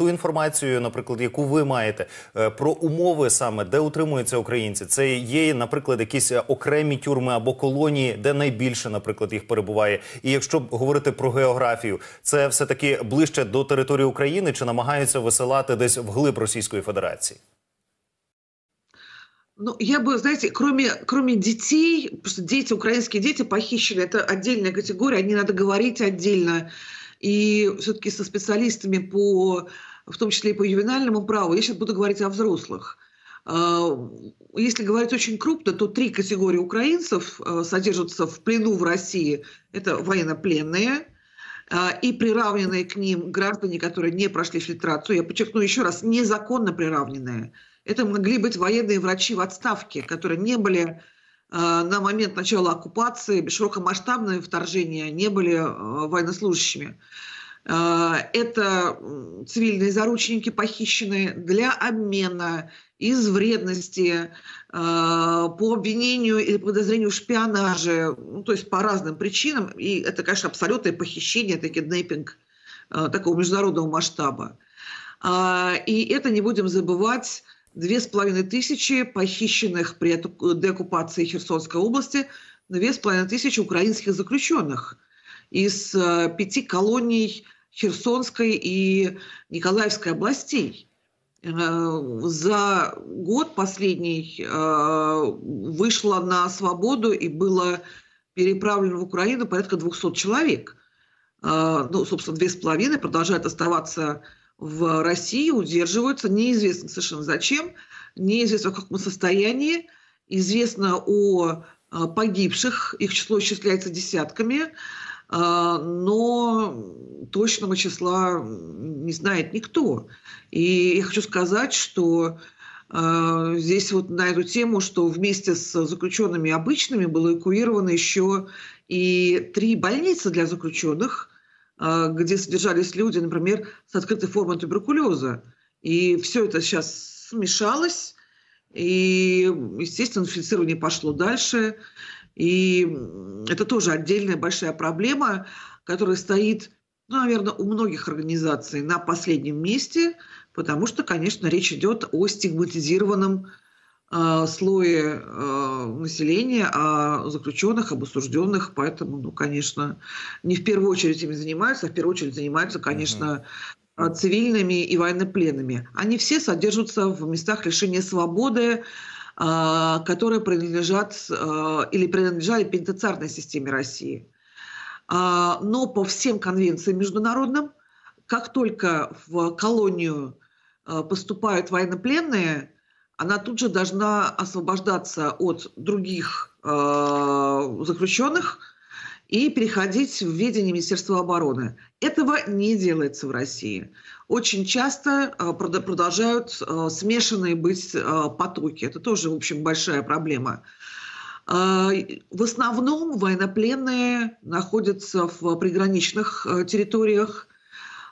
ту інформацію, наприклад, яку ви маєте е, про умови саме де утримуються українці, це є, наприклад, якісь е, окремі тюрми або колонії, де найбільше, наприклад, їх перебуває. І якщо говорити про географію, це все таки ближче до території України чи намагаються висилати десь вглиб Російської Федерації. Ну, я бы, знаете, кроме, кроме детей, просто дети, украинские дети похищены, это отдельная категория, о надо говорить отдельно. И все-таки со специалистами по, в том числе и по ювенальному праву, я сейчас буду говорить о взрослых. А, если говорить очень крупно, то три категории украинцев а, содержатся в плену в России. Это военнопленные а, и приравненные к ним граждане, которые не прошли фильтрацию. Я подчеркну еще раз, незаконно приравненные. Это могли быть военные врачи в отставке, которые не были а, на момент начала оккупации широкомасштабные вторжения не были а, военнослужащими. А, это цивильные заручники похищены для обмена из вредности, по обвинению или подозрению в шпионаже, ну, то есть по разным причинам. И это, конечно, абсолютное похищение, это киднейпинг такого международного масштаба. И это, не будем забывать, Две с половиной тысячи похищенных при э, деоккупации Херсонской области, две с половиной тысячи украинских заключенных из э, пяти колоний Херсонской и Николаевской областей. Э, за год последний вышло на свободу и было переправлено в Украину порядка 200 человек. Ну, собственно, две с половиной продолжают оставаться в России удерживаются, неизвестно совершенно зачем, неизвестно в каком состоянии, известно о а, погибших, их число исчисляется десятками, а, но точного числа не знает никто. И я хочу сказать, что а, здесь вот на эту тему, что вместе с заключенными обычными было эвакуировано еще и три больницы для заключенных, а, где содержались люди, например, с открытой формой туберкулеза. И все это сейчас смешалось, и, естественно, инфицирование пошло дальше. И это тоже отдельная большая проблема, которая стоит, ну, наверное, у многих организаций на последнем месте, потому что, конечно, речь идет о стигматизированном а, слое а, населения, о а, заключенных, об осужденных. Поэтому, ну, конечно, не в первую очередь ими занимаются, а в первую очередь занимаются, конечно, mm цивильными и военнопленными. Они все содержатся в местах лишения свободы, которые принадлежат или принадлежали пенитенциарной системе России. Но по всем конвенциям международным, как только в колонию поступают военнопленные – она тут же должна освобождаться от других э, заключенных и переходить в ведение Министерства обороны. Этого не делается в России. Очень часто э, продолжают э, смешанные быть э, потоки. Это тоже, в общем, большая проблема. Э, в основном военнопленные находятся в приграничных э, территориях,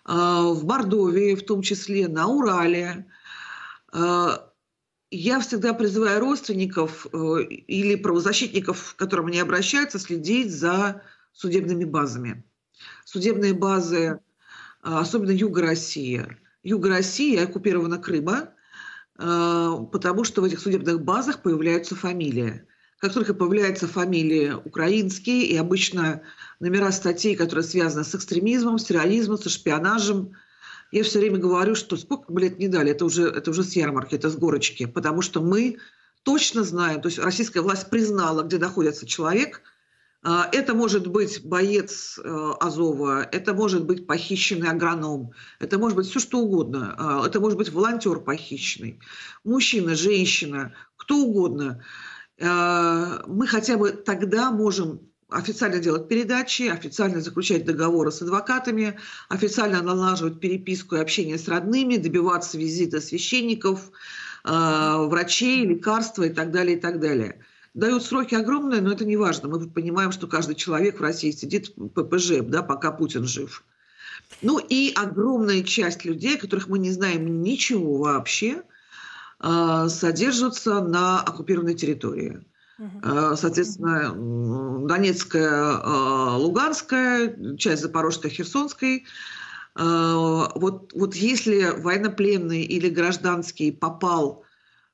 э, в Мордовии в том числе, на Урале я всегда призываю родственников э, или правозащитников, к которым они обращаются, следить за судебными базами. Судебные базы, а, особенно Юга России. Юга России оккупирована Крыма, а, потому что в этих судебных базах появляются фамилии. Как только появляются фамилии украинские и обычно номера статей, которые связаны с экстремизмом, с терроризмом, со шпионажем – я все время говорю, что сколько бы лет не дали, это уже, это уже с ярмарки, это с горочки, потому что мы точно знаем, то есть российская власть признала, где находится человек. А, это может быть боец э, Азова, это может быть похищенный агроном, это может быть все что угодно, а, это может быть волонтер похищенный, мужчина, женщина, кто угодно. А, мы хотя бы тогда можем официально делать передачи, официально заключать договоры с адвокатами, официально налаживать переписку и общение с родными, добиваться визита священников, э, врачей, лекарства и так далее, и так далее. Дают сроки огромные, но это не важно. Мы понимаем, что каждый человек в России сидит в ППЖ, да, пока Путин жив. Ну и огромная часть людей, которых мы не знаем ничего вообще, э, содержатся на оккупированной территории – Э, соответственно, Донецкая, э, Луганская, часть Запорожской, Херсонской. Э, вот, вот если военнопленный или гражданский попал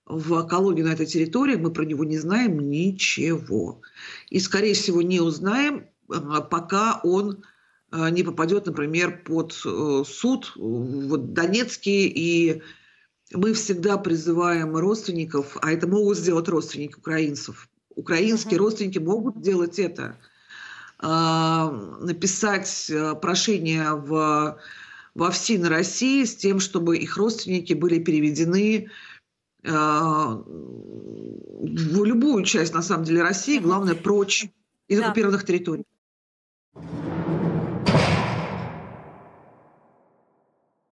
в колонию на этой территории, мы про него не знаем ничего. И, скорее всего, не узнаем, пока он не попадет, например, под суд вот, Донецкий и мы всегда призываем родственников, а это могут сделать родственники украинцев, Украинские родственники могут делать это, а, написать э, прошение в, во ФСИН России с тем, чтобы их родственники были переведены э, в любую часть, на самом деле, России, главное, прочь из да. оккупированных территорий.